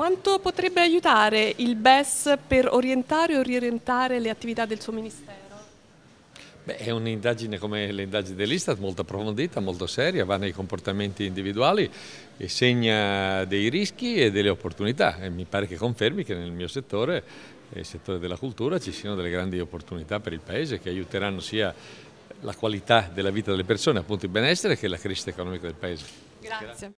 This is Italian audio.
Quanto potrebbe aiutare il BES per orientare o riorientare le attività del suo Ministero? Beh, è un'indagine come le indagini dell'Istat, molto approfondita, molto seria, va nei comportamenti individuali e segna dei rischi e delle opportunità. E mi pare che confermi che nel mio settore, nel settore della cultura, ci siano delle grandi opportunità per il Paese che aiuteranno sia la qualità della vita delle persone, appunto il benessere, che la crescita economica del Paese. Grazie.